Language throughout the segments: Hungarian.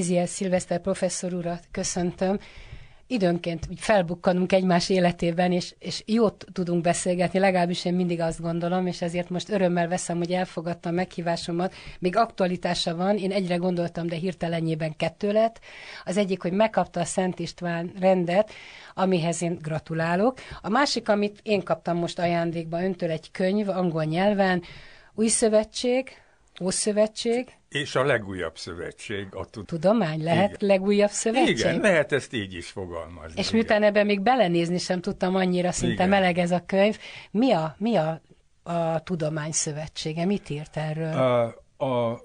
Biziel Szilveszter professzor urat köszöntöm. Időnként úgy felbukkanunk egymás életében, és, és jót tudunk beszélgetni, legalábbis én mindig azt gondolom, és ezért most örömmel veszem, hogy elfogadta a meghívásomat. Még aktualitása van, én egyre gondoltam, de hirtelenjében kettő lett. Az egyik, hogy megkapta a Szent István rendet, amihez én gratulálok. A másik, amit én kaptam most ajándékba öntől egy könyv angol nyelven, Új Szövetség, Ószövetség, és a legújabb szövetség. A tud... Tudomány lehet Igen. legújabb szövetség? Igen, lehet ezt így is fogalmazni. És miután ebben még belenézni sem tudtam, annyira szinte Igen. meleg ez a könyv. Mi a, mi a, a Tudomány Szövetsége? Mit írt erről? A, a,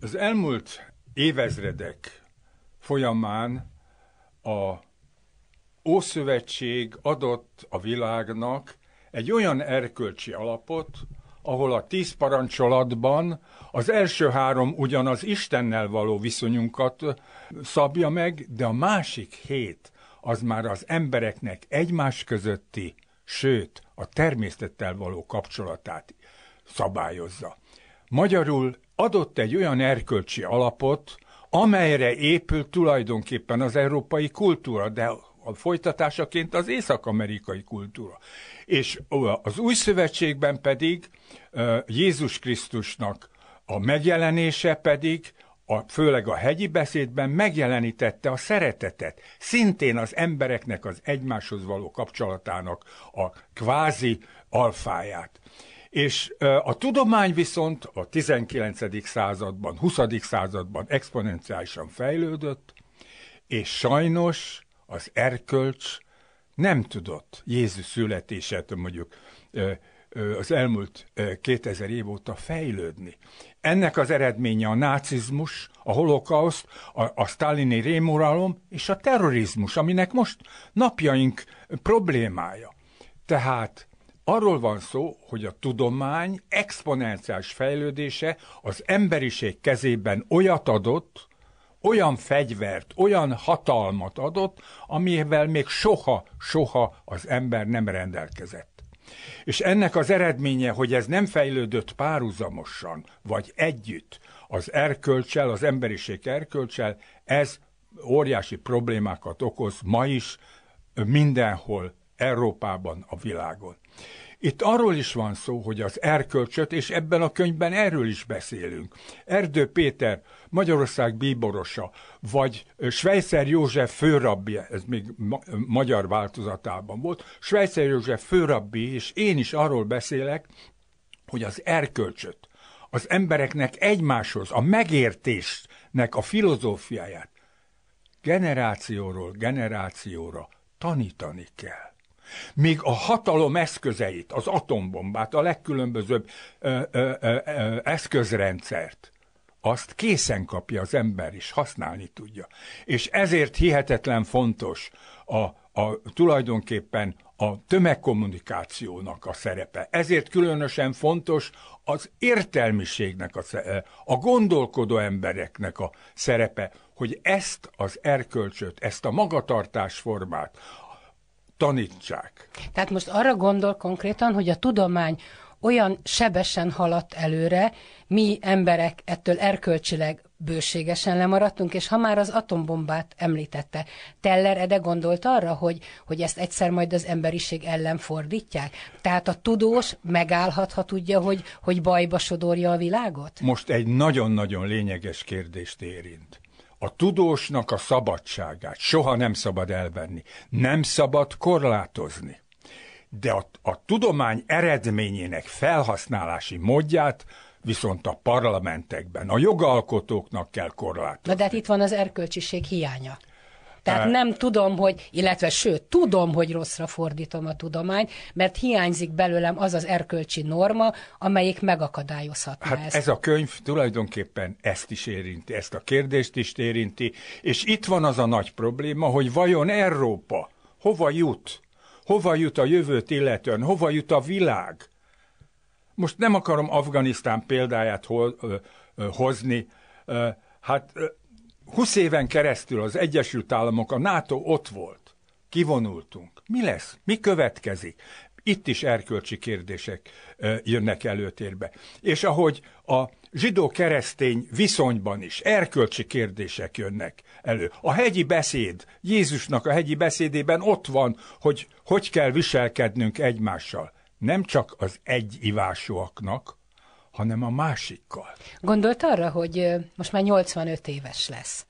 az elmúlt évezredek folyamán a Ószövetség adott a világnak egy olyan erkölcsi alapot, ahol a tíz parancsolatban az első három ugyan az Istennel való viszonyunkat szabja meg, de a másik hét az már az embereknek egymás közötti, sőt, a természettel való kapcsolatát szabályozza. Magyarul adott egy olyan erkölcsi alapot, amelyre épül tulajdonképpen az európai kultúra, de a folytatásaként az észak-amerikai kultúra. És az új szövetségben pedig Jézus Krisztusnak a megjelenése pedig a, főleg a hegyi beszédben megjelenítette a szeretetet, szintén az embereknek az egymáshoz való kapcsolatának a kvázi alfáját. És a tudomány viszont a 19. században, 20. században exponenciálisan fejlődött, és sajnos az erkölcs nem tudott Jézus születésétől mondjuk az elmúlt 2000 év óta fejlődni. Ennek az eredménye a nácizmus, a holokauszt, a, a sztálini rémuralom és a terrorizmus, aminek most napjaink problémája. Tehát arról van szó, hogy a tudomány exponenciális fejlődése az emberiség kezében olyat adott, olyan fegyvert, olyan hatalmat adott, amivel még soha, soha az ember nem rendelkezett. És ennek az eredménye, hogy ez nem fejlődött párhuzamosan, vagy együtt az erkölcsel, az emberiség erkölcsel, ez óriási problémákat okoz ma is mindenhol, Európában, a világon. Itt arról is van szó, hogy az erkölcsöt, és ebben a könyvben erről is beszélünk. Erdő Péter, Magyarország bíborosa, vagy Svejszer József főrabbi, ez még ma- magyar változatában volt, Svejszer József főrabbi, és én is arról beszélek, hogy az erkölcsöt, az embereknek egymáshoz, a megértésnek a filozófiáját generációról generációra tanítani kell. Még a hatalom eszközeit, az atombombát, a legkülönbözőbb ö, ö, ö, ö, eszközrendszert, azt készen kapja az ember is, használni tudja. És ezért hihetetlen fontos a, a tulajdonképpen a tömegkommunikációnak a szerepe. Ezért különösen fontos az értelmiségnek a a gondolkodó embereknek a szerepe, hogy ezt az erkölcsöt, ezt a magatartásformát, tanítsák. Tehát most arra gondol konkrétan, hogy a tudomány olyan sebesen haladt előre, mi emberek ettől erkölcsileg bőségesen lemaradtunk, és ha már az atombombát említette, Teller Ede gondolt arra, hogy, hogy ezt egyszer majd az emberiség ellen fordítják? Tehát a tudós megállhat, ha tudja, hogy, hogy bajba sodorja a világot? Most egy nagyon-nagyon lényeges kérdést érint. A tudósnak a szabadságát soha nem szabad elvenni, nem szabad korlátozni. De a, a tudomány eredményének felhasználási módját viszont a parlamentekben, a jogalkotóknak kell korlátozni. Na de hát itt van az erkölcsiség hiánya. Tehát uh, nem tudom, hogy, illetve sőt, tudom, hogy rosszra fordítom a tudományt, mert hiányzik belőlem az az erkölcsi norma, amelyik megakadályozhatná hát ezt. Ez a könyv tulajdonképpen ezt is érinti, ezt a kérdést is érinti, és itt van az a nagy probléma, hogy vajon Európa hova jut? Hova jut a jövőt illetően? Hova jut a világ? Most nem akarom Afganisztán példáját hozni, hát 20 éven keresztül az Egyesült Államok, a NATO ott volt. Kivonultunk. Mi lesz? Mi következik? Itt is erkölcsi kérdések jönnek előtérbe. És ahogy a zsidó-keresztény viszonyban is erkölcsi kérdések jönnek elő. A hegyi beszéd, Jézusnak a hegyi beszédében ott van, hogy hogy kell viselkednünk egymással. Nem csak az egyivásúaknak, hanem a másikkal. Gondolt arra, hogy most már 85 éves lesz,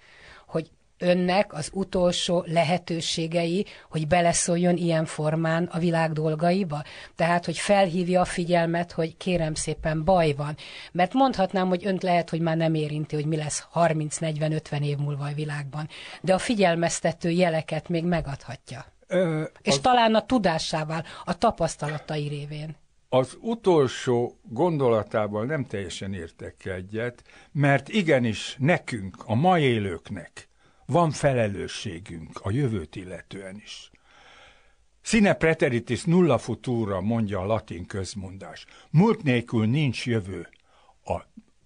hogy önnek az utolsó lehetőségei, hogy beleszóljon ilyen formán a világ dolgaiba? Tehát, hogy felhívja a figyelmet, hogy kérem szépen baj van. Mert mondhatnám, hogy önt lehet, hogy már nem érinti, hogy mi lesz 30-40-50 év múlva a világban. De a figyelmeztető jeleket még megadhatja. Ö, az... És talán a tudásával, a tapasztalatai révén az utolsó gondolatával nem teljesen értek egyet, mert igenis nekünk, a mai élőknek van felelősségünk a jövőt illetően is. Sine preteritis nulla futura, mondja a latin közmondás. Múlt nélkül nincs jövő. A,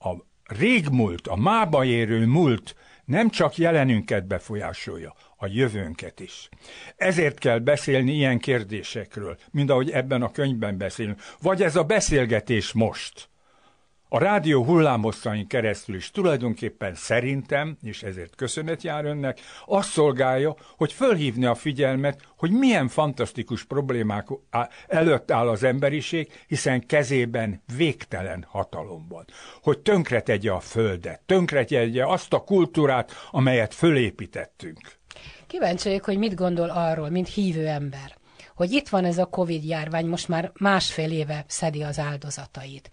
a régmúlt, a mába érő múlt nem csak jelenünket befolyásolja, a jövőnket is. Ezért kell beszélni ilyen kérdésekről, mint ahogy ebben a könyvben beszélünk. Vagy ez a beszélgetés most. A rádió hullámhosszain keresztül is tulajdonképpen szerintem, és ezért köszönet jár önnek, azt szolgálja, hogy fölhívni a figyelmet, hogy milyen fantasztikus problémák előtt áll az emberiség, hiszen kezében végtelen hatalom van. Hogy tönkretegye a földet, tönkretegye azt a kultúrát, amelyet fölépítettünk. Kíváncsi vagyok, hogy mit gondol arról, mint hívő ember, hogy itt van ez a Covid-járvány, most már másfél éve szedi az áldozatait.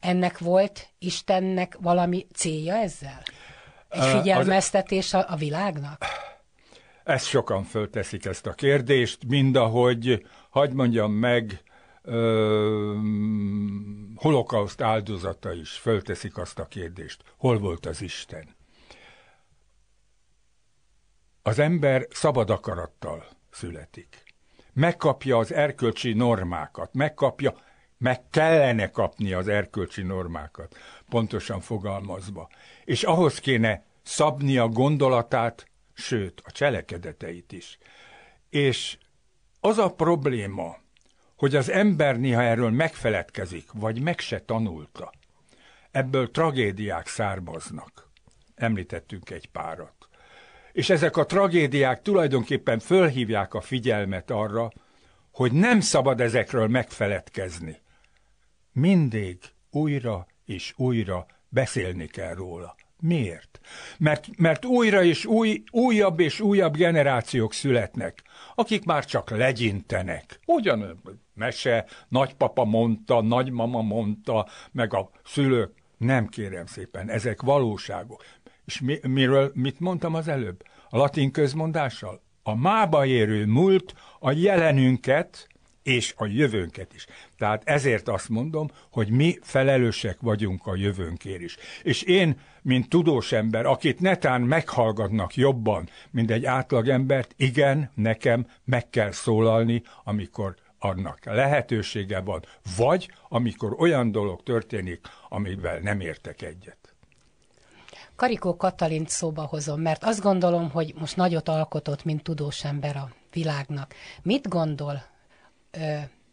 Ennek volt Istennek valami célja ezzel? Egy figyelmeztetés a, a világnak? Ezt sokan fölteszik ezt a kérdést, mind ahogy, hagyd mondjam meg, holokauszt áldozata is fölteszik azt a kérdést, hol volt az Isten? Az ember szabad akarattal születik. Megkapja az erkölcsi normákat, megkapja, meg kellene kapni az erkölcsi normákat, pontosan fogalmazva. És ahhoz kéne szabni a gondolatát, sőt, a cselekedeteit is. És az a probléma, hogy az ember néha erről megfeledkezik, vagy meg se tanulta. Ebből tragédiák származnak. Említettünk egy párat. És ezek a tragédiák tulajdonképpen fölhívják a figyelmet arra, hogy nem szabad ezekről megfeledkezni. Mindig újra és újra beszélni kell róla. Miért? Mert, mert újra és új, újabb és újabb generációk születnek, akik már csak legyintenek. Ugyan mese, nagypapa mondta, nagymama mondta, meg a szülők. Nem kérem szépen, ezek valóságok. És mi, miről, mit mondtam az előbb? A latin közmondással? A mába érő múlt a jelenünket és a jövőnket is. Tehát ezért azt mondom, hogy mi felelősek vagyunk a jövőnkért is. És én, mint tudós ember, akit netán meghallgatnak jobban, mint egy átlagembert, igen, nekem meg kell szólalni, amikor annak lehetősége van, vagy amikor olyan dolog történik, amivel nem értek egyet. Karikó Katalint szóba hozom, mert azt gondolom, hogy most nagyot alkotott, mint tudós ember a világnak. Mit gondol? Ö,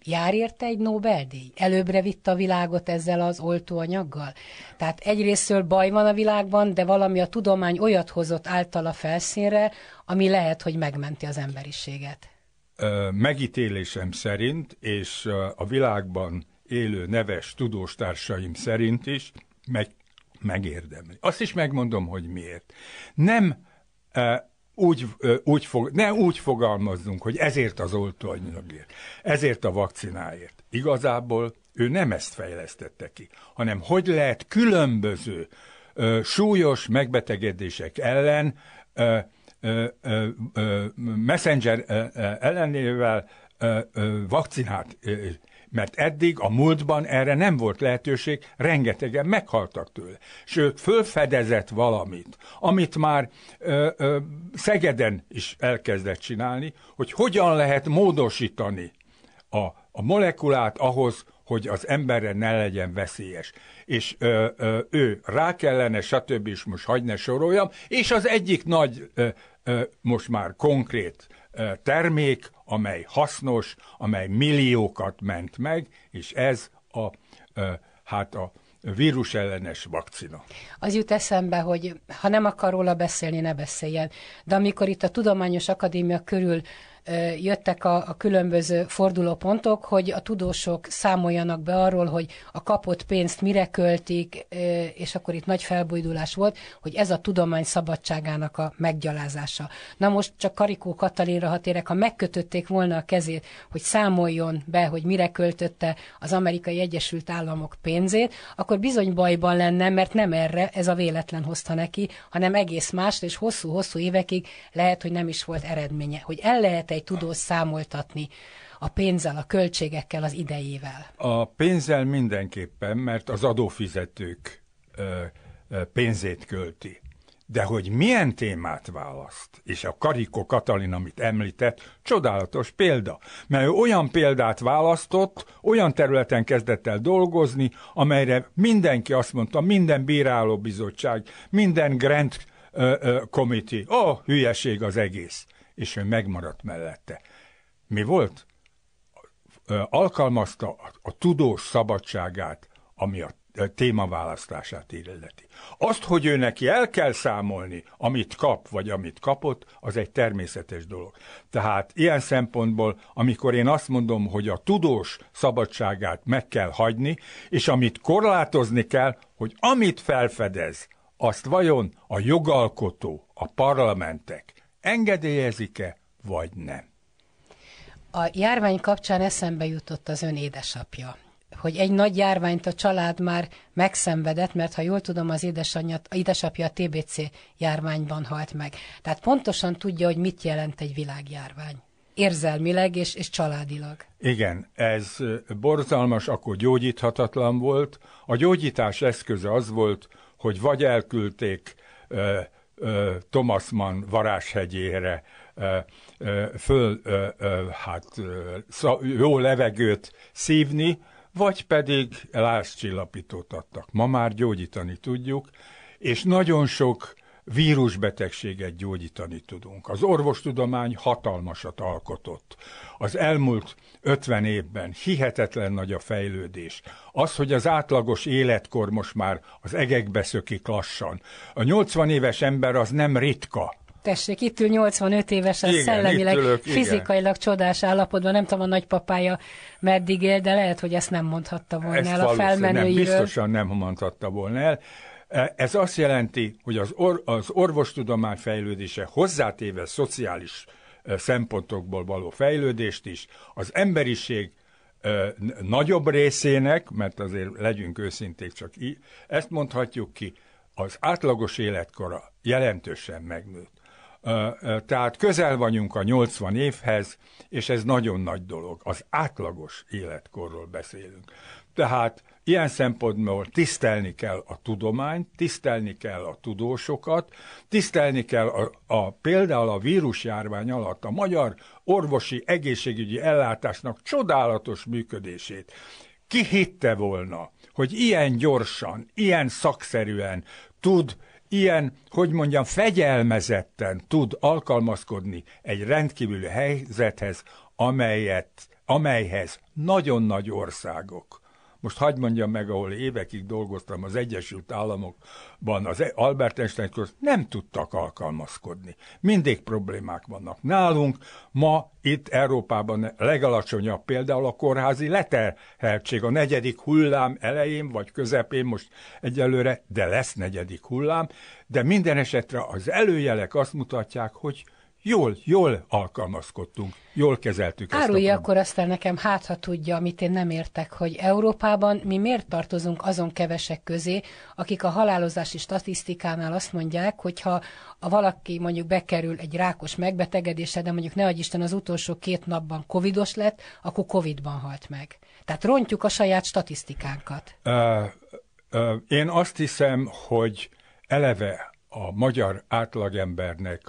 jár érte egy Nobel-díj? Előbbre vitt a világot ezzel az oltóanyaggal? Tehát egyrésztől baj van a világban, de valami a tudomány olyat hozott általa felszínre, ami lehet, hogy megmenti az emberiséget. Megítélésem szerint, és a világban élő neves tudóstársaim szerint is, meg megérdemli. Azt is megmondom, hogy miért. Nem e, úgy, e, úgy, fog, ne úgy fogalmazzunk, hogy ezért az oltóanyagért, ezért a vakcináért. Igazából ő nem ezt fejlesztette ki, hanem hogy lehet különböző e, súlyos megbetegedések ellen e, messenger ellenével vakcinát mert eddig a múltban erre nem volt lehetőség, rengetegen meghaltak tőle. sőt fölfedezett valamit, amit már ö, ö, Szegeden is elkezdett csinálni, hogy hogyan lehet módosítani a, a molekulát ahhoz, hogy az emberre ne legyen veszélyes. És ö, ö, ő rá kellene, stb. is most hagyne soroljam, és az egyik nagy, ö, ö, most már konkrét termék amely hasznos, amely milliókat ment meg, és ez a, hát a vírusellenes vakcina. Az jut eszembe, hogy ha nem akar róla beszélni, ne beszéljen. De amikor itt a Tudományos Akadémia körül jöttek a, a különböző fordulópontok, hogy a tudósok számoljanak be arról, hogy a kapott pénzt mire költik, és akkor itt nagy felbújdulás volt, hogy ez a tudomány szabadságának a meggyalázása. Na most csak Karikó Katalinra hatérek, ha megkötötték volna a kezét, hogy számoljon be, hogy mire költötte az amerikai Egyesült Államok pénzét, akkor bizony bajban lenne, mert nem erre ez a véletlen hozta neki, hanem egész másra, és hosszú-hosszú évekig lehet, hogy nem is volt eredménye. Hogy el lehet -e egy tudó számoltatni a pénzzel, a költségekkel, az idejével? A pénzzel mindenképpen, mert az adófizetők ö, pénzét költi. De hogy milyen témát választ, és a Karikó Katalin, amit említett, csodálatos példa, mert ő olyan példát választott, olyan területen kezdett el dolgozni, amelyre mindenki azt mondta, minden bírálóbizottság, minden grant committee, ó, oh, hülyeség az egész és ő megmaradt mellette. Mi volt? Alkalmazta a tudós szabadságát, ami a témaválasztását illeti. Azt, hogy ő neki el kell számolni, amit kap, vagy amit kapott, az egy természetes dolog. Tehát ilyen szempontból, amikor én azt mondom, hogy a tudós szabadságát meg kell hagyni, és amit korlátozni kell, hogy amit felfedez, azt vajon a jogalkotó, a parlamentek engedélyezik-e, vagy nem. A járvány kapcsán eszembe jutott az ön édesapja, hogy egy nagy járványt a család már megszenvedett, mert ha jól tudom, az édesanyja, édesapja a TBC járványban halt meg. Tehát pontosan tudja, hogy mit jelent egy világjárvány. Érzelmileg és, és családilag. Igen, ez borzalmas, akkor gyógyíthatatlan volt. A gyógyítás eszköze az volt, hogy vagy elküldték Thomas Mann varázshegyére föl hát, jó levegőt szívni, vagy pedig lázcsillapítót adtak. Ma már gyógyítani tudjuk, és nagyon sok vírusbetegséget gyógyítani tudunk. Az orvostudomány hatalmasat alkotott. Az elmúlt 50 évben hihetetlen nagy a fejlődés. Az, hogy az átlagos életkor most már az egekbe szökik lassan. A 80 éves ember az nem ritka. Tessék, itt ül 85 évesen, igen, szellemileg, ülök, fizikailag igen. csodás állapotban, nem tudom a nagypapája meddig él, de lehet, hogy ezt nem mondhatta volna ezt el a felmenőiről. Nem, biztosan nem mondhatta volna el. Ez azt jelenti, hogy az, or, az orvostudomány fejlődése hozzátéve szociális szempontokból való fejlődést is, az emberiség nagyobb részének, mert azért legyünk őszinték csak így, ezt mondhatjuk ki, az átlagos életkora jelentősen megnőtt. Tehát közel vagyunk a 80 évhez, és ez nagyon nagy dolog. Az átlagos életkorról beszélünk. Tehát Ilyen szempontból tisztelni kell a tudományt, tisztelni kell a tudósokat, tisztelni kell a, a például a vírusjárvány alatt a magyar orvosi egészségügyi ellátásnak csodálatos működését. Ki hitte volna, hogy ilyen gyorsan, ilyen szakszerűen tud ilyen, hogy mondjam, fegyelmezetten tud alkalmazkodni egy rendkívüli helyzethez, amelyet, amelyhez nagyon nagy országok most hagyd mondjam meg, ahol évekig dolgoztam az Egyesült Államokban, az Albert Einstein köz, nem tudtak alkalmazkodni. Mindig problémák vannak. Nálunk ma itt Európában legalacsonyabb például a kórházi leterheltség a negyedik hullám elején vagy közepén most egyelőre, de lesz negyedik hullám, de minden esetre az előjelek azt mutatják, hogy jól, jól alkalmazkodtunk, jól kezeltük Árulj ezt. Árulja akkor azt el nekem, hát ha tudja, amit én nem értek, hogy Európában mi miért tartozunk azon kevesek közé, akik a halálozási statisztikánál azt mondják, hogyha a valaki mondjuk bekerül egy rákos megbetegedése, de mondjuk ne Isten az utolsó két napban covidos lett, akkor covidban halt meg. Tehát rontjuk a saját statisztikánkat. Uh, uh, én azt hiszem, hogy eleve a magyar átlagembernek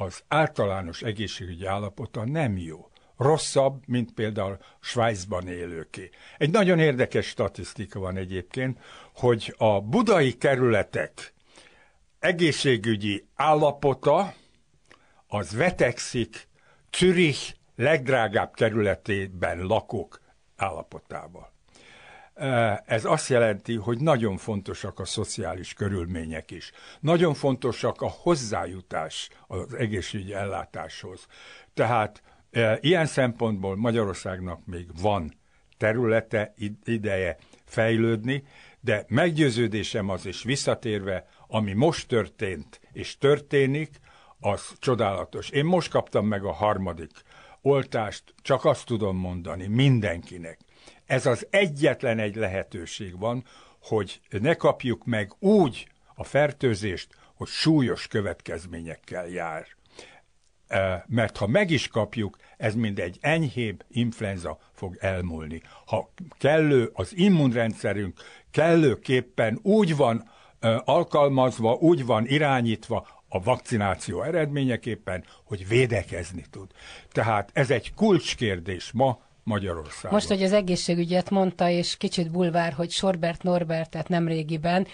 az általános egészségügyi állapota nem jó. Rosszabb, mint például Svájcban élőké. Egy nagyon érdekes statisztika van egyébként, hogy a budai kerületek egészségügyi állapota az vetekszik Zürich legdrágább kerületében lakók állapotával. Eh, ez azt jelenti, hogy nagyon fontosak a szociális körülmények is. Nagyon fontosak a hozzájutás az egészségügyi ellátáshoz. Tehát eh, ilyen szempontból Magyarországnak még van területe, ideje fejlődni, de meggyőződésem az is visszatérve, ami most történt és történik, az csodálatos. Én most kaptam meg a harmadik oltást, csak azt tudom mondani mindenkinek. Ez az egyetlen egy lehetőség van, hogy ne kapjuk meg úgy a fertőzést, hogy súlyos következményekkel jár. E, mert ha meg is kapjuk, ez mind egy enyhébb influenza fog elmúlni. Ha kellő az immunrendszerünk, kellőképpen úgy van e, alkalmazva, úgy van irányítva, a vakcináció eredményeképpen, hogy védekezni tud. Tehát ez egy kulcskérdés ma Magyarországon. Most, hogy az egészségügyet mondta, és kicsit bulvár, hogy Sorbert Norbertet nemrégiben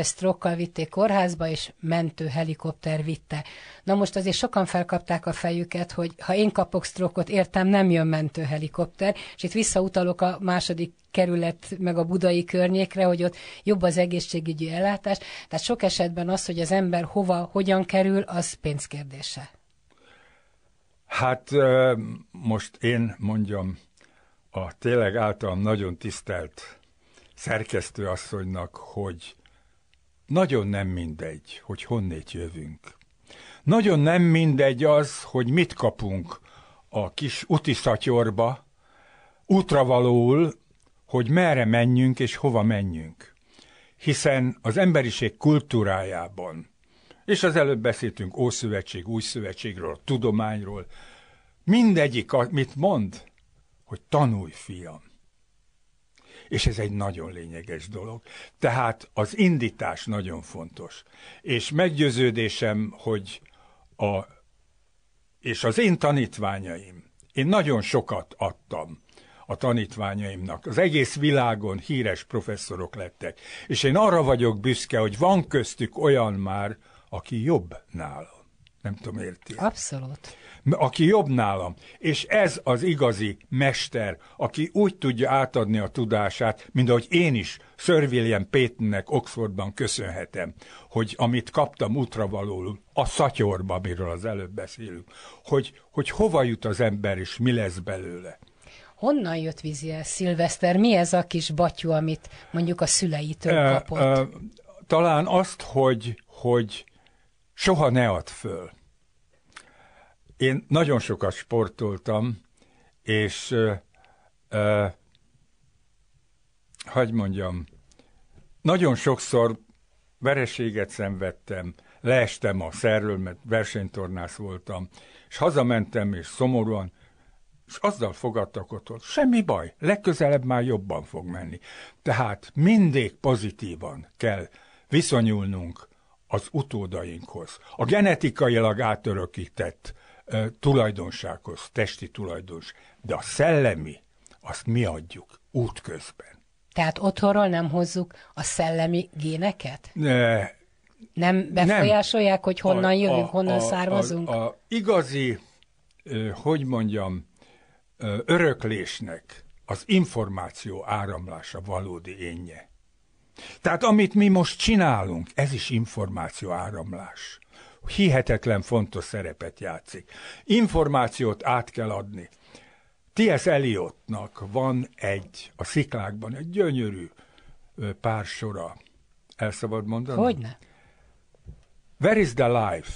sztrokkal vitték kórházba, és mentő helikopter vitte. Na most azért sokan felkapták a fejüket, hogy ha én kapok sztrokot, értem, nem jön mentő helikopter, és itt visszautalok a második kerület, meg a budai környékre, hogy ott jobb az egészségügyi ellátás. Tehát sok esetben az, hogy az ember hova, hogyan kerül, az pénzkérdése. Hát most én mondjam a tényleg általam nagyon tisztelt szerkesztőasszonynak, hogy nagyon nem mindegy, hogy honnét jövünk. Nagyon nem mindegy az, hogy mit kapunk a kis utiszatyorba, útravalóul, hogy merre menjünk és hova menjünk. Hiszen az emberiség kultúrájában, és az előbb beszéltünk Ószövetség, Újszövetségről, Szövetségről, tudományról, mindegyik, amit mond, hogy tanulj, fiam. És ez egy nagyon lényeges dolog. Tehát az indítás nagyon fontos. És meggyőződésem, hogy a, és az én tanítványaim, én nagyon sokat adtam a tanítványaimnak. Az egész világon híres professzorok lettek. És én arra vagyok büszke, hogy van köztük olyan már, aki jobb nálam. Nem tudom, érti. Abszolút aki jobb nálam. És ez az igazi mester, aki úgy tudja átadni a tudását, mint ahogy én is Sir William Paytonnek Oxfordban köszönhetem, hogy amit kaptam útravalóul, a szatyorba, amiről az előbb beszélünk, hogy, hogy hova jut az ember, és mi lesz belőle. Honnan jött Viziel Szilveszter? Mi ez a kis batyú, amit mondjuk a szüleitől kapott? talán azt, hogy, hogy soha ne add föl. Én nagyon sokat sportoltam, és ö, ö, hogy mondjam, nagyon sokszor vereséget szenvedtem, leestem a szerről, mert versenytornász voltam, és hazamentem, és szomorúan, és azzal fogadtak ott, hogy semmi baj, legközelebb már jobban fog menni. Tehát mindig pozitívan kell viszonyulnunk az utódainkhoz. A genetikailag átörökített tulajdonsághoz, testi tulajdons, de a szellemi, azt mi adjuk útközben. Tehát otthonról nem hozzuk a szellemi géneket? Ne, nem befolyásolják, nem. hogy honnan a, jövünk, a, honnan a, származunk? A, a igazi, hogy mondjam, öröklésnek az információ áramlása valódi énje. Tehát amit mi most csinálunk, ez is információ áramlás hihetetlen fontos szerepet játszik. Információt át kell adni. T.S. Eliotnak van egy, a sziklákban egy gyönyörű pár sora. El szabad mondani? Hogyne. Where is the life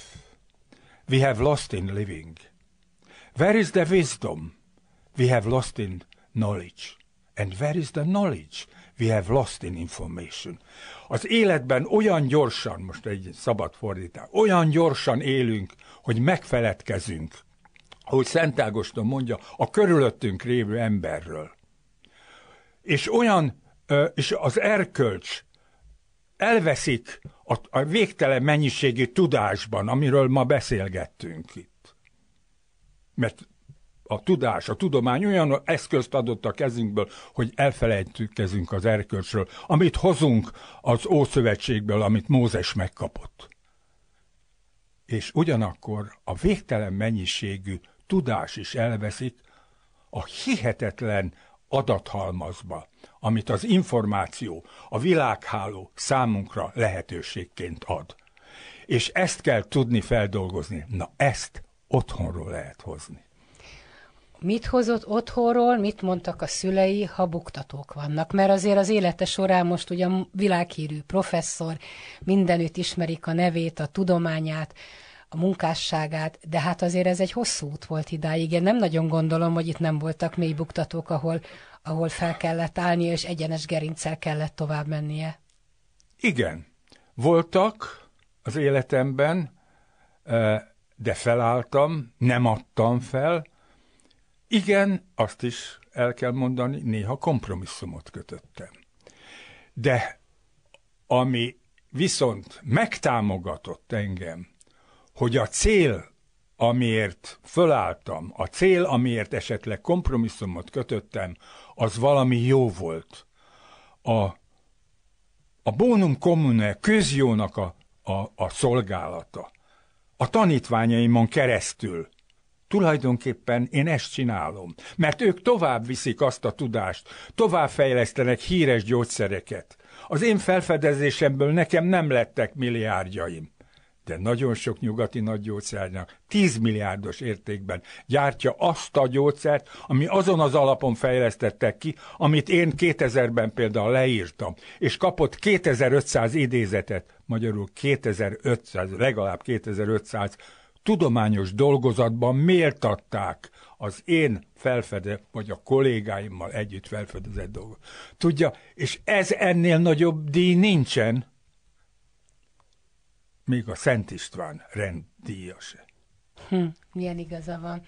we have lost in living? Where is the wisdom we have lost in knowledge? And where is the knowledge we have lost in information? Az életben olyan gyorsan, most egy szabad fordítás, olyan gyorsan élünk, hogy megfeledkezünk, ahogy Szent Ágoston mondja, a körülöttünk lévő emberről. És olyan, és az erkölcs elveszik a, a végtelen mennyiségű tudásban, amiről ma beszélgettünk itt. Mert a tudás, a tudomány olyan eszközt adott a kezünkből, hogy elfelejtkezünk az erkölcsről, amit hozunk az Ószövetségből, amit Mózes megkapott. És ugyanakkor a végtelen mennyiségű tudás is elveszik a hihetetlen adathalmazba, amit az információ, a világháló számunkra lehetőségként ad. És ezt kell tudni feldolgozni. Na ezt otthonról lehet hozni mit hozott otthonról, mit mondtak a szülei, ha buktatók vannak. Mert azért az élete során most ugye világhírű professzor, mindenütt ismerik a nevét, a tudományát, a munkásságát, de hát azért ez egy hosszú út volt idáig. Én nem nagyon gondolom, hogy itt nem voltak mély buktatók, ahol, ahol fel kellett állni és egyenes gerincsel kellett tovább mennie. Igen, voltak az életemben, eh, de felálltam, nem adtam fel, igen, azt is el kell mondani, néha kompromisszumot kötöttem. De ami viszont megtámogatott engem, hogy a cél, amiért fölálltam, a cél, amiért esetleg kompromisszumot kötöttem, az valami jó volt. A, a bónum kommune közjónak a, a, a szolgálata. A tanítványaimon keresztül – Tulajdonképpen én ezt csinálom, mert ők tovább viszik azt a tudást, tovább fejlesztenek híres gyógyszereket. Az én felfedezésemből nekem nem lettek milliárdjaim de nagyon sok nyugati gyógyszernek 10 milliárdos értékben gyártja azt a gyógyszert, ami azon az alapon fejlesztettek ki, amit én 2000-ben például leírtam, és kapott 2500 idézetet, magyarul 2500, legalább 2500 tudományos dolgozatban méltatták az én felfedezett, vagy a kollégáimmal együtt felfedezett dolgot. Tudja, és ez ennél nagyobb díj nincsen, még a Szent István renddíja se. Hm, milyen igaza van.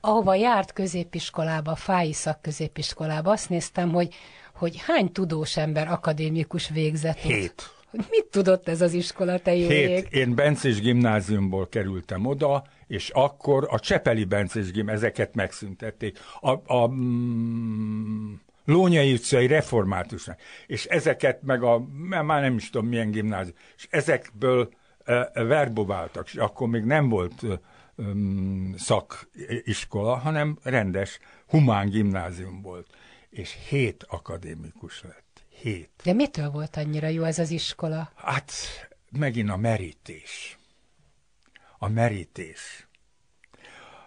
Ahova járt középiskolába, fáji szakközépiskolába, azt néztem, hogy, hogy hány tudós ember akadémikus végzett. Hét hogy mit tudott ez az iskola, te jó Hét, Én Bencés gimnáziumból kerültem oda, és akkor a Csepeli Bencés gim, ezeket megszüntették. A, a mm, Lónyai utcai reformátusnak, és ezeket meg a, már nem is tudom milyen gimnázium, és ezekből e, verbováltak, és akkor még nem volt e, szakiskola, hanem rendes humán gimnázium volt, és hét akadémikus lett hét. De mitől volt annyira jó ez az iskola? Hát megint a merítés. A merítés.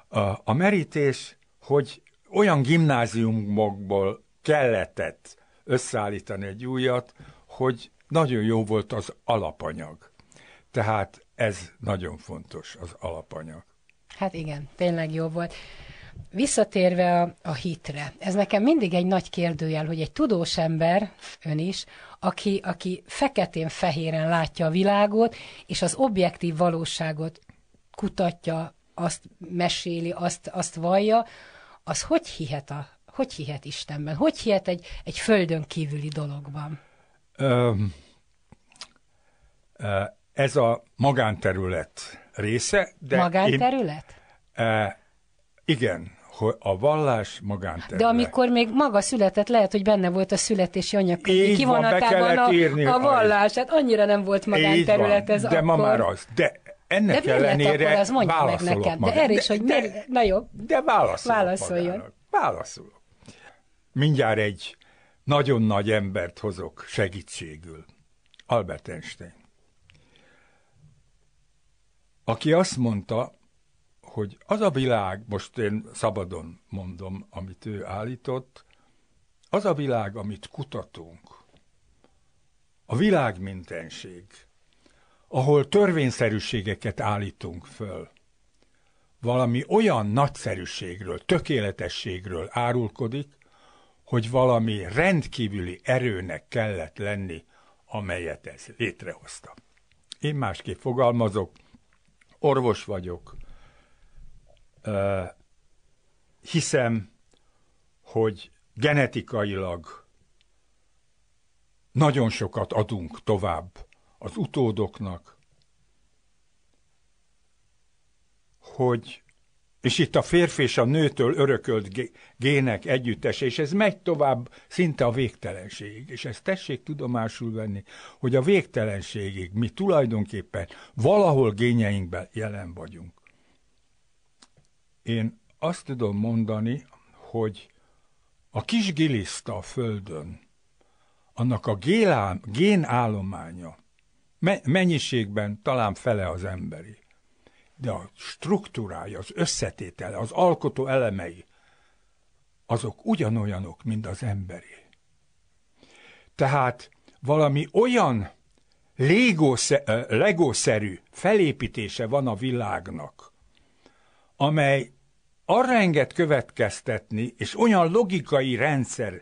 A, a merítés, hogy olyan gimnáziumokból kellett összeállítani egy újat, hogy nagyon jó volt az alapanyag. Tehát ez nagyon fontos, az alapanyag. Hát igen, tényleg jó volt visszatérve a, a hitre, ez nekem mindig egy nagy kérdőjel, hogy egy tudós ember, ön is, aki, aki feketén-fehéren látja a világot, és az objektív valóságot kutatja, azt meséli, azt, azt vallja, az hogy hihet, a, hogy hihet Istenben? Hogy hihet egy, egy földön kívüli dologban? Um, ez a magánterület része. De magánterület? Én, igen, hogy a vallás magánterület. De amikor még maga született, lehet, hogy benne volt a születési anyakönyv kivonatában van, a, a vallás. Tehát annyira nem volt magánterület ez De akkor. ma már az. De ennek de ellenére az mondja meg nekem. De erre is, hogy de, miért, na jó. De válaszolok Válaszoljon. Magának. Válaszolok. Mindjárt egy nagyon nagy embert hozok segítségül. Albert Einstein. Aki azt mondta, hogy az a világ, most én szabadon mondom, amit ő állított, az a világ, amit kutatunk, a világ mintenség, ahol törvényszerűségeket állítunk föl, valami olyan nagyszerűségről, tökéletességről árulkodik, hogy valami rendkívüli erőnek kellett lenni, amelyet ez létrehozta. Én másképp fogalmazok, orvos vagyok, Uh, hiszem, hogy genetikailag nagyon sokat adunk tovább az utódoknak, hogy, és itt a férfi és a nőtől örökölt gének együttes, és ez megy tovább szinte a végtelenségig, és ezt tessék tudomásul venni, hogy a végtelenségig mi tulajdonképpen valahol gényeinkben jelen vagyunk. Én azt tudom mondani, hogy a kis giliszta a földön, annak a gélál, génállománya mennyiségben talán fele az emberi, de a struktúrája, az összetétele, az alkotó elemei, azok ugyanolyanok, mint az emberi. Tehát valami olyan legószerű felépítése van a világnak, amely arra enged következtetni, és olyan logikai rendszer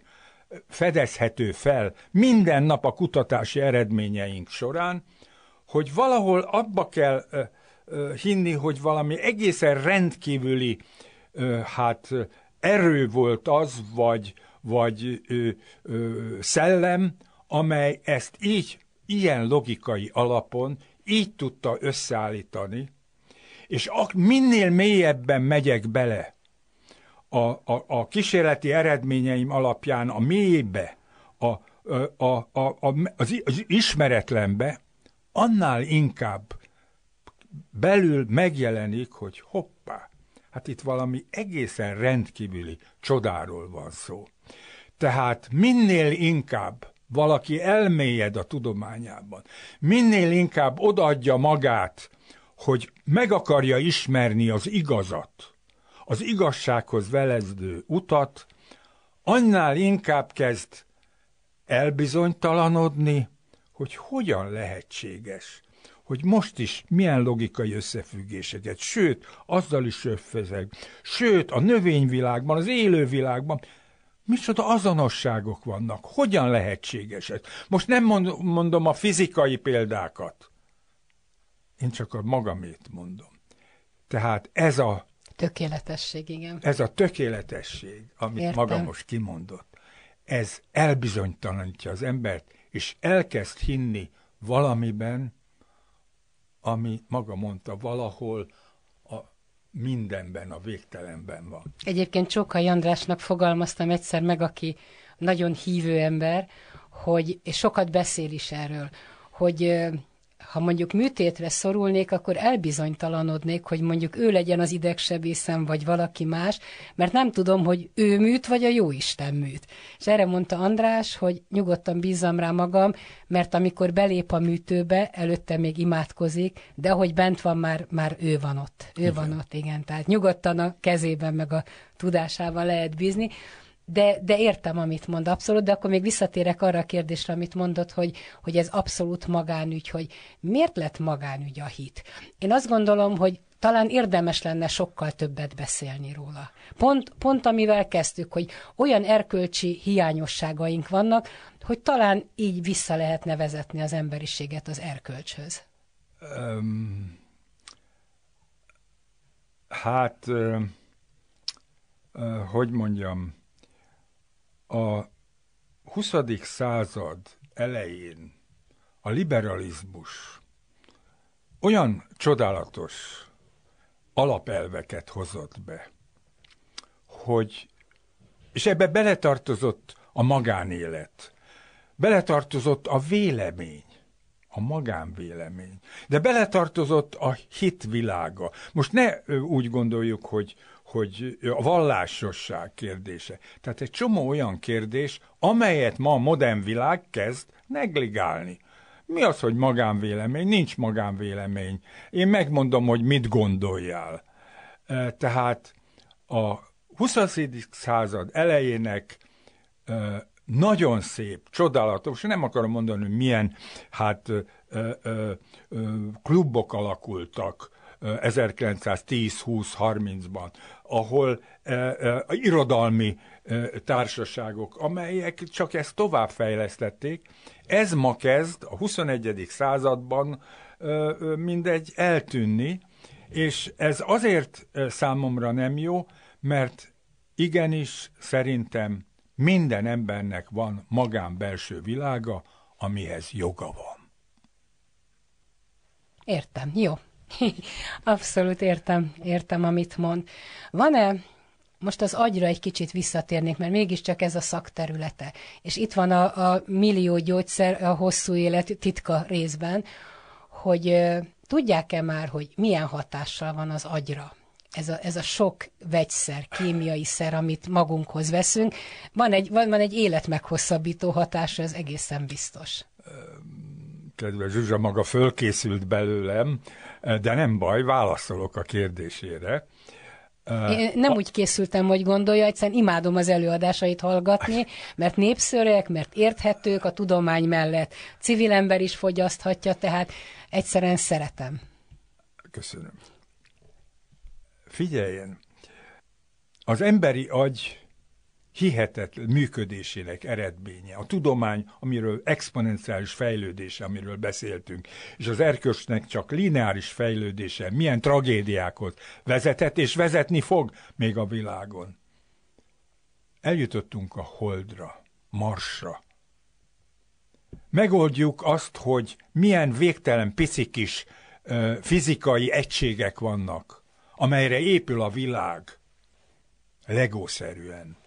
fedezhető fel minden nap a kutatási eredményeink során, hogy valahol abba kell hinni, hogy valami egészen rendkívüli hát erő volt az, vagy, vagy ö, ö, szellem, amely ezt így, ilyen logikai alapon így tudta összeállítani, és minél mélyebben megyek bele a, a, a kísérleti eredményeim alapján a mélybe, a, a, a, a, az, az ismeretlenbe, annál inkább belül megjelenik, hogy hoppá, hát itt valami egészen rendkívüli csodáról van szó. Tehát minél inkább valaki elmélyed a tudományában, minél inkább odaadja magát hogy meg akarja ismerni az igazat, az igazsághoz velezdő utat, annál inkább kezd elbizonytalanodni, hogy hogyan lehetséges, hogy most is milyen logikai összefüggéseket, sőt, azzal is öffezeg, sőt, a növényvilágban, az élővilágban, Micsoda azonosságok vannak, hogyan lehetséges ez? Most nem mondom a fizikai példákat, én csak a magamét mondom. Tehát ez a... Tökéletesség, igen. Ez a tökéletesség, amit Értem. maga most kimondott, ez elbizonytalanítja az embert, és elkezd hinni valamiben, ami maga mondta valahol, mindenben, a végtelenben van. Egyébként Csóka Jandrásnak fogalmaztam egyszer meg, aki nagyon hívő ember, hogy, és sokat beszél is erről, hogy ha mondjuk műtétre szorulnék, akkor elbizonytalanodnék, hogy mondjuk ő legyen az idegsebészem, vagy valaki más, mert nem tudom, hogy ő műt, vagy a jó isten műt. És erre mondta András, hogy nyugodtan bízzam rá magam, mert amikor belép a műtőbe, előtte még imádkozik, de ahogy bent van, már, már ő van ott. Ő igen. van ott, igen. Tehát nyugodtan a kezében, meg a tudásával lehet bízni de, de értem, amit mond abszolút, de akkor még visszatérek arra a kérdésre, amit mondott, hogy, hogy ez abszolút magánügy, hogy miért lett magánügy a hit? Én azt gondolom, hogy talán érdemes lenne sokkal többet beszélni róla. Pont, pont amivel kezdtük, hogy olyan erkölcsi hiányosságaink vannak, hogy talán így vissza lehetne vezetni az emberiséget az erkölcshöz. Um, hát, uh, uh, hogy mondjam, a 20. század elején a liberalizmus olyan csodálatos alapelveket hozott be, hogy, és ebbe beletartozott a magánélet, beletartozott a vélemény, a magánvélemény, de beletartozott a hitvilága. Most ne úgy gondoljuk, hogy, hogy a vallásosság kérdése. Tehát egy csomó olyan kérdés, amelyet ma a modern világ kezd negligálni. Mi az, hogy magánvélemény? Nincs magánvélemény. Én megmondom, hogy mit gondoljál. Tehát a 20. század elejének nagyon szép, csodálatos, nem akarom mondani, hogy milyen hát, klubok alakultak, 1910-20-30-ban, ahol a irodalmi társaságok, amelyek csak ezt továbbfejlesztették, ez ma kezd a 21. században mindegy eltűnni, és ez azért számomra nem jó, mert igenis szerintem minden embernek van magán belső világa, amihez joga van. Értem, jó. Abszolút értem, értem, amit mond. Van-e most az agyra egy kicsit visszatérnék, mert mégiscsak ez a szakterülete. És itt van a, a millió gyógyszer, a hosszú élet titka részben, hogy tudják-e már, hogy milyen hatással van az agyra? Ez a, ez a sok vegyszer, kémiai szer, amit magunkhoz veszünk, van egy, van, van egy életmeghosszabbító hatása, ez egészen biztos kedves Zsuzsa maga fölkészült belőlem, de nem baj, válaszolok a kérdésére. Én nem a... úgy készültem, hogy gondolja, egyszerűen imádom az előadásait hallgatni, mert népszerűek, mert érthetők a tudomány mellett. Civil ember is fogyaszthatja, tehát egyszerűen szeretem. Köszönöm. Figyeljen, az emberi agy hihetetlen működésének eredménye. A tudomány, amiről exponenciális fejlődése, amiről beszéltünk, és az erkösnek csak lineáris fejlődése milyen tragédiákhoz vezetett, és vezetni fog még a világon. Eljutottunk a Holdra, Marsra. Megoldjuk azt, hogy milyen végtelen picik is ö, fizikai egységek vannak, amelyre épül a világ legószerűen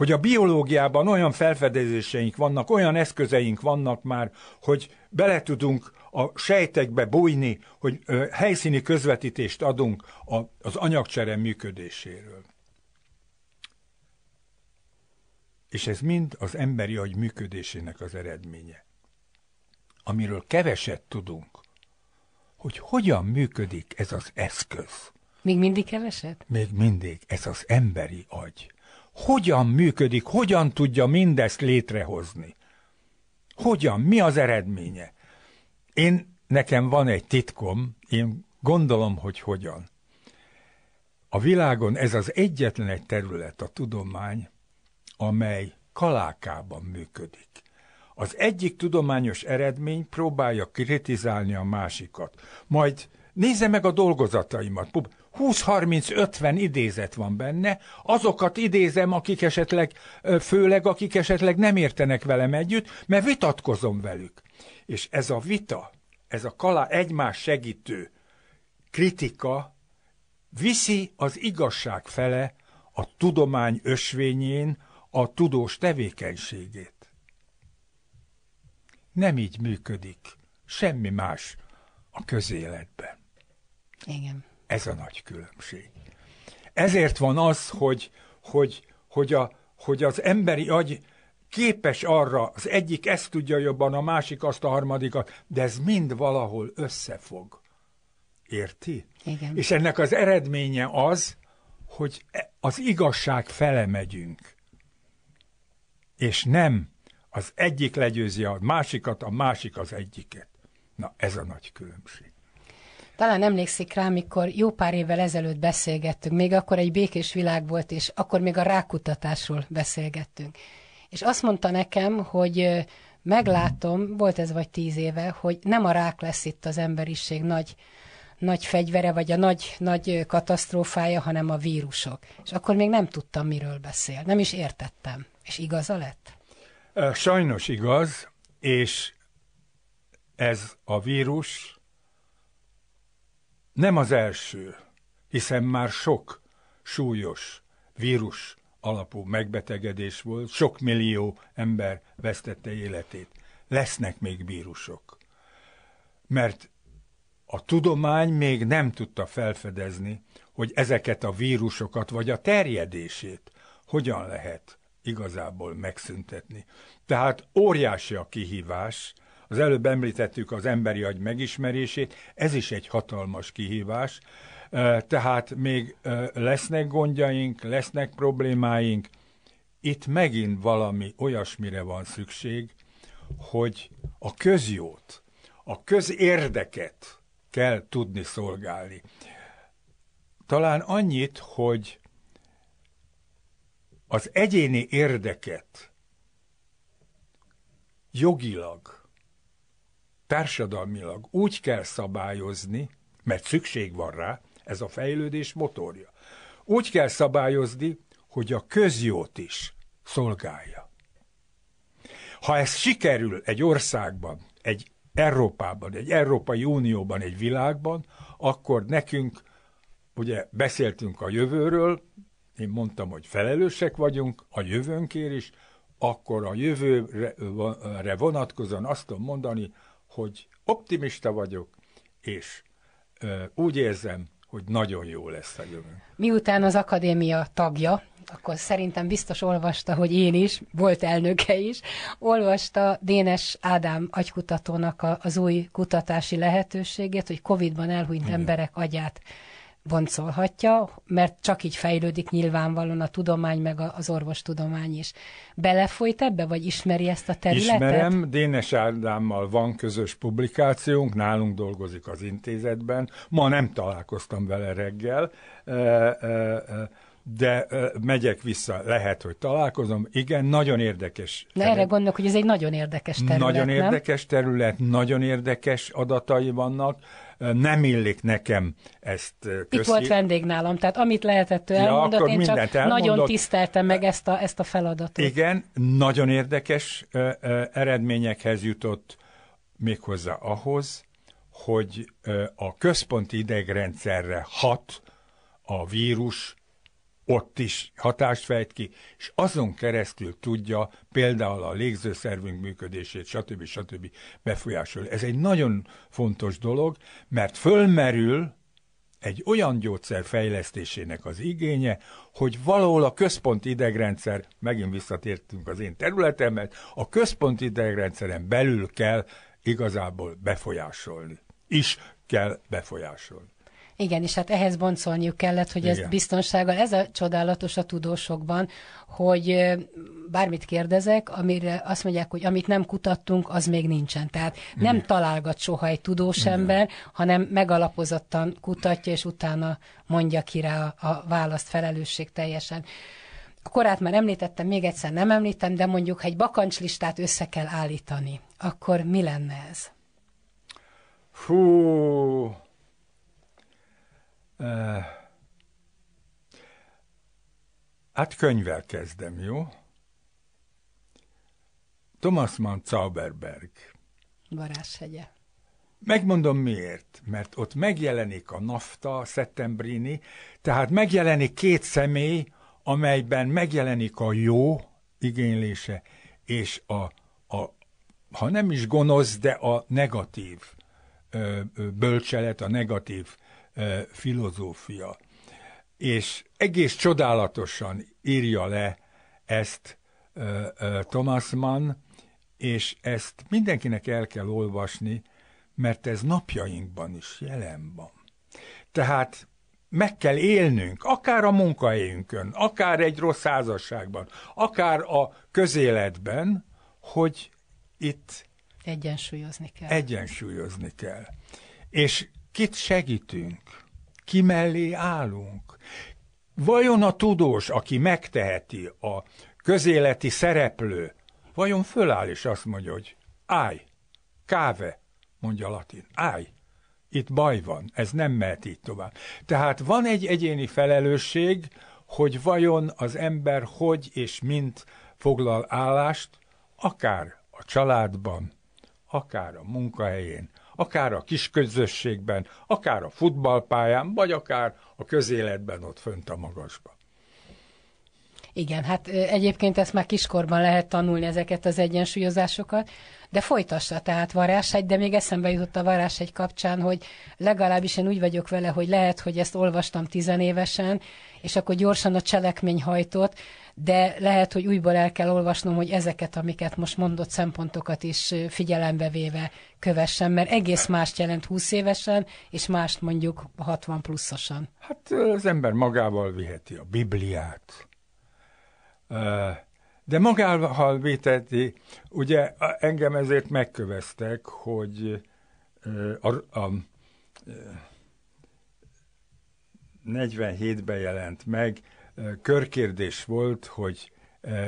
hogy a biológiában olyan felfedezéseink vannak, olyan eszközeink vannak már, hogy bele tudunk a sejtekbe bújni, hogy ö, helyszíni közvetítést adunk a, az anyagcsere működéséről. És ez mind az emberi agy működésének az eredménye. Amiről keveset tudunk, hogy hogyan működik ez az eszköz. Még mindig keveset? Még mindig, ez az emberi agy hogyan működik, hogyan tudja mindezt létrehozni. Hogyan, mi az eredménye? Én, nekem van egy titkom, én gondolom, hogy hogyan. A világon ez az egyetlen egy terület a tudomány, amely kalákában működik. Az egyik tudományos eredmény próbálja kritizálni a másikat, majd Nézze meg a dolgozataimat. 20-30-50 idézet van benne. Azokat idézem, akik esetleg, főleg akik esetleg nem értenek velem együtt, mert vitatkozom velük. És ez a vita, ez a kala egymás segítő kritika viszi az igazság fele a tudomány ösvényén a tudós tevékenységét. Nem így működik semmi más a közéletben. Igen. Ez a nagy különbség. Ezért van az, hogy, hogy, hogy, a, hogy az emberi agy képes arra, az egyik ezt tudja jobban, a másik azt, a harmadikat, de ez mind valahol összefog. Érti? Igen. És ennek az eredménye az, hogy e, az igazság fele megyünk. És nem az egyik legyőzi a másikat, a másik az egyiket. Na, ez a nagy különbség. Talán emlékszik rá, mikor jó pár évvel ezelőtt beszélgettünk, még akkor egy békés világ volt, és akkor még a rákutatásról beszélgettünk. És azt mondta nekem, hogy meglátom, volt ez vagy tíz éve, hogy nem a rák lesz itt az emberiség nagy, nagy fegyvere, vagy a nagy, nagy katasztrófája, hanem a vírusok. És akkor még nem tudtam, miről beszél. Nem is értettem. És igaza lett? Sajnos igaz, és ez a vírus nem az első, hiszen már sok súlyos vírus alapú megbetegedés volt, sok millió ember vesztette életét. Lesznek még vírusok. Mert a tudomány még nem tudta felfedezni, hogy ezeket a vírusokat vagy a terjedését hogyan lehet igazából megszüntetni. Tehát óriási a kihívás, az előbb említettük az emberi agy megismerését, ez is egy hatalmas kihívás, tehát még lesznek gondjaink, lesznek problémáink. Itt megint valami olyasmire van szükség, hogy a közjót, a közérdeket kell tudni szolgálni. Talán annyit, hogy az egyéni érdeket jogilag társadalmilag úgy kell szabályozni, mert szükség van rá, ez a fejlődés motorja. Úgy kell szabályozni, hogy a közjót is szolgálja. Ha ez sikerül egy országban, egy Európában, egy Európai Unióban, egy világban, akkor nekünk, ugye beszéltünk a jövőről, én mondtam, hogy felelősek vagyunk a jövőnkért is, akkor a jövőre vonatkozóan azt tudom mondani, hogy optimista vagyok, és ö, úgy érzem, hogy nagyon jó lesz a jövő. Miután az akadémia tagja, akkor szerintem biztos olvasta, hogy én is, volt elnöke is, olvasta Dénes Ádám agykutatónak a, az új kutatási lehetőségét, hogy Covid-ban elhunyt emberek agyát boncolhatja, mert csak így fejlődik nyilvánvalóan a tudomány, meg az orvostudomány is. Belefolyt ebbe, vagy ismeri ezt a területet? Ismerem, Dénes Ádámmal van közös publikációnk, nálunk dolgozik az intézetben. Ma nem találkoztam vele reggel, e, e, e, de megyek vissza, lehet, hogy találkozom. Igen, nagyon érdekes. Na erre gondolok, hogy ez egy nagyon érdekes terület, Nagyon nem? érdekes terület, nagyon érdekes adatai vannak nem illik nekem ezt köszi. Itt volt vendég nálam, tehát amit lehetett ő elmondott, ja, én csak elmondott. nagyon tiszteltem meg ezt a, ezt a feladatot. Igen, nagyon érdekes eredményekhez jutott méghozzá ahhoz, hogy a központi idegrendszerre hat a vírus ott is hatást fejt ki, és azon keresztül tudja például a légzőszervünk működését, stb. stb. befolyásolni. Ez egy nagyon fontos dolog, mert fölmerül egy olyan gyógyszer fejlesztésének az igénye, hogy valahol a központi idegrendszer, megint visszatértünk az én területemet, a központi idegrendszeren belül kell igazából befolyásolni. Is kell befolyásolni. Igen, és hát ehhez boncolniuk kellett, hogy Igen. biztonsággal, ez a csodálatos a tudósokban, hogy bármit kérdezek, amire azt mondják, hogy amit nem kutattunk, az még nincsen. Tehát nem Igen. találgat soha egy tudós Igen. ember, hanem megalapozottan kutatja, és utána mondja ki rá a, a választ felelősség teljesen. A korát már említettem, még egyszer nem említem, de mondjuk, ha egy bakancslistát össze kell állítani, akkor mi lenne ez? Hú, Hát könyvvel kezdem, jó? Thomas Mann Zauberberg. Varázshegye. Megmondom miért, mert ott megjelenik a NAFTA, szettembrini, tehát megjelenik két személy, amelyben megjelenik a jó igénylése, és a, a ha nem is gonosz, de a negatív ö, bölcselet, a negatív filozófia. És egész csodálatosan írja le ezt Thomas Mann, és ezt mindenkinek el kell olvasni, mert ez napjainkban is jelen van. Tehát meg kell élnünk, akár a munkahelyünkön, akár egy rossz házasságban, akár a közéletben, hogy itt egyensúlyozni kell. Egyensúlyozni kell. És Kit segítünk? Ki mellé állunk? Vajon a tudós, aki megteheti a közéleti szereplő, vajon föláll és azt mondja, hogy állj, káve, mondja latin, állj, itt baj van, ez nem mehet így tovább. Tehát van egy egyéni felelősség, hogy vajon az ember hogy és mint foglal állást, akár a családban, akár a munkahelyén, akár a kis közösségben, akár a futballpályán, vagy akár a közéletben ott fönt a magasban. Igen, hát egyébként ezt már kiskorban lehet tanulni ezeket az egyensúlyozásokat, de folytassa tehát egy, de még eszembe jutott a egy kapcsán, hogy legalábbis én úgy vagyok vele, hogy lehet, hogy ezt olvastam tizenévesen, és akkor gyorsan a cselekmény hajtott, de lehet, hogy újból el kell olvasnom, hogy ezeket, amiket most mondott szempontokat is figyelembe véve kövessem, mert egész mást jelent 20 évesen, és mást mondjuk 60 pluszosan. Hát az ember magával viheti a Bibliát, de magával véteti, ugye engem ezért megköveztek, hogy a, a 47-ben jelent meg körkérdés volt, hogy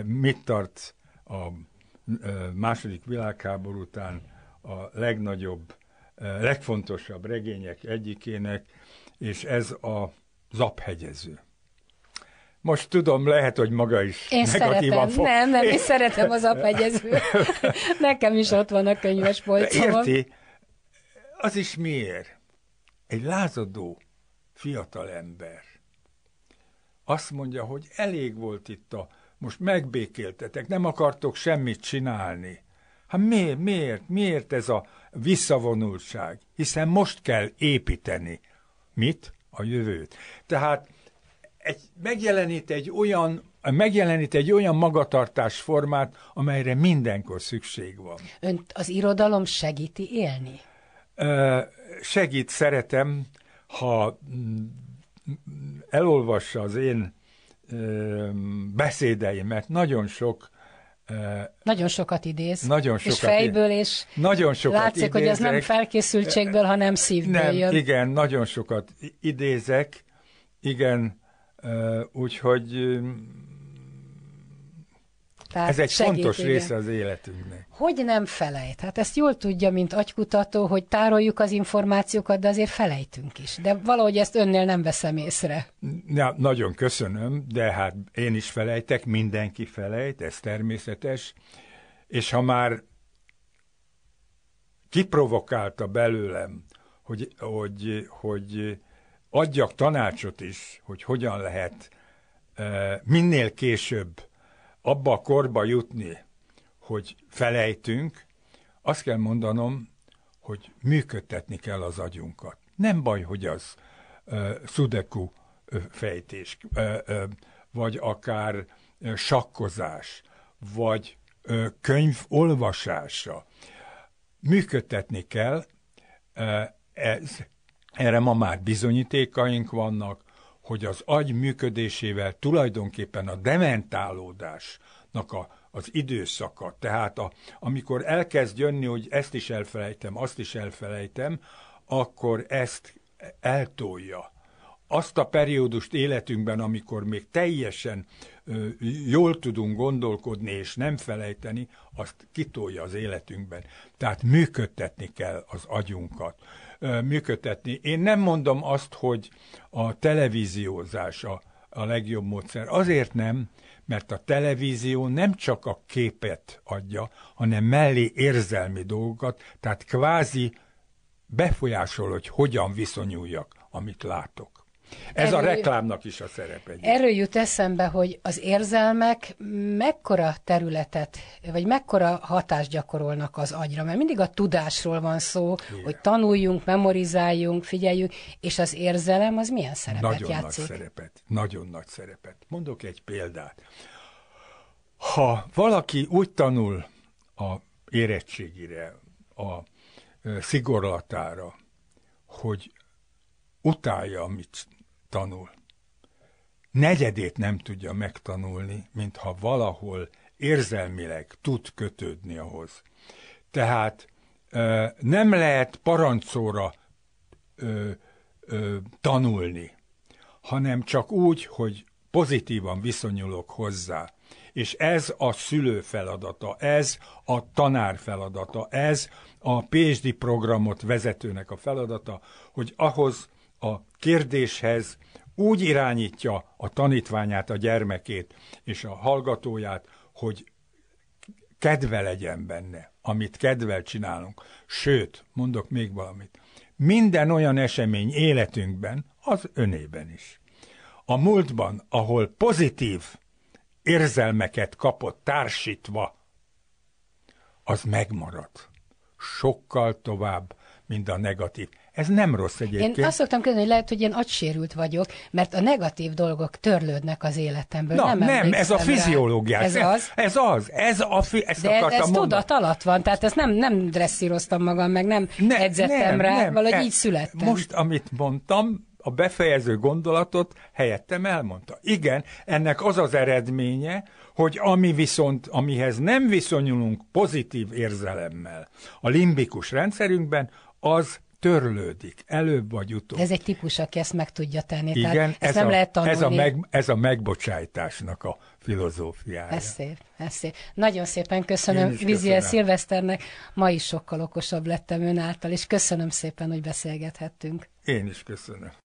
mit tart a második világháború után a legnagyobb, legfontosabb regények egyikének, és ez a zaphegyező. Most tudom, lehet, hogy maga is Én negatívan szeretem. Fog. Nem, nem, én, én szeretem az aphegyező. Nekem is ott van a könyves polcomon. Érti? Az is miért? Egy lázadó fiatal ember azt mondja, hogy elég volt itt a, most megbékéltetek, nem akartok semmit csinálni. Hát miért, miért, miért ez a visszavonultság? Hiszen most kell építeni. Mit? A jövőt. Tehát egy, megjelenít egy olyan megjelenít egy olyan magatartásformát, amelyre mindenkor szükség van. Ön az irodalom segíti élni? Ö, segít, szeretem, ha elolvassa az én beszédeimet, nagyon sok nagyon sokat idéz. Nagyon sokat. És fejből, és nagyon sokat látszik, idézek. hogy ez nem felkészültségből, hanem szívből nem, jön. Igen, nagyon sokat idézek, igen, úgyhogy tehát Ez egy segít, fontos igen. része az életünknek. Hogy nem felejt? Hát ezt jól tudja, mint agykutató, hogy tároljuk az információkat, de azért felejtünk is. De valahogy ezt önnél nem veszem észre. Na, nagyon köszönöm, de hát én is felejtek, mindenki felejt, ez természetes. És ha már kiprovokálta belőlem, hogy, hogy, hogy adjak tanácsot is, hogy hogyan lehet eh, minél később abba a korba jutni, hogy felejtünk, azt kell mondanom, hogy működtetni kell az agyunkat. Nem baj, hogy az uh, szudeku fejtés, uh, uh, vagy akár uh, sakkozás, vagy uh, könyv olvasása. Működtetni kell, uh, ez, erre ma már bizonyítékaink vannak, hogy az agy működésével tulajdonképpen a dementálódásnak a, az időszaka, tehát a, amikor elkezd jönni, hogy ezt is elfelejtem, azt is elfelejtem, akkor ezt eltolja azt a periódust életünkben, amikor még teljesen ö, jól tudunk gondolkodni és nem felejteni, azt kitolja az életünkben. Tehát működtetni kell az agyunkat. Ö, működtetni. Én nem mondom azt, hogy a televíziózás a, a legjobb módszer. Azért nem, mert a televízió nem csak a képet adja, hanem mellé érzelmi dolgokat, tehát kvázi befolyásol, hogy hogyan viszonyuljak, amit látok. Ez erről, a reklámnak is a szerepe. Erről jut eszembe, hogy az érzelmek mekkora területet, vagy mekkora hatást gyakorolnak az agyra, mert mindig a tudásról van szó, Igen. hogy tanuljunk, memorizáljunk, figyeljük, és az érzelem az milyen szerepet nagyon játszik? Nagy szerepet, nagyon nagy szerepet. Mondok egy példát. Ha valaki úgy tanul a érettségire, a szigorlatára, hogy utálja, amit tanul. Negyedét nem tudja megtanulni, mintha valahol érzelmileg tud kötődni ahhoz. Tehát nem lehet parancóra tanulni, hanem csak úgy, hogy pozitívan viszonyulok hozzá. És ez a szülő feladata, ez a tanár feladata, ez a PhD programot vezetőnek a feladata, hogy ahhoz a kérdéshez úgy irányítja a tanítványát, a gyermekét és a hallgatóját, hogy kedve legyen benne, amit kedvel csinálunk. Sőt, mondok még valamit, minden olyan esemény életünkben, az önében is. A múltban, ahol pozitív érzelmeket kapott társítva, az megmarad. Sokkal tovább, mint a negatív. Ez nem rossz egyébként. Én azt szoktam kérdezni, hogy lehet, hogy én agysérült vagyok, mert a negatív dolgok törlődnek az életemből. Na, nem, nem ez a fiziológia. Ez, ez az. Ez az. Ez a fi- ezt De akartam ez mondani. tudat alatt van, tehát ezt nem, nem dresszíroztam magam, meg nem ne, edzettem nem, rá, nem, valahogy ez, így születtem. Most, amit mondtam, a befejező gondolatot helyettem elmondta. Igen, ennek az az eredménye, hogy ami viszont, amihez nem viszonyulunk pozitív érzelemmel a limbikus rendszerünkben, az törlődik, előbb vagy utóbb. De ez egy típus, aki ezt meg tudja tenni. Igen, tehát ez nem a, lehet tanulni. Ez a, meg, ez a megbocsájtásnak a filozófiája. Ez szép, ez szép. Nagyon szépen köszönöm Viziel Szilveszternek. Ma is sokkal okosabb lettem ön által, és köszönöm szépen, hogy beszélgethettünk. Én is köszönöm.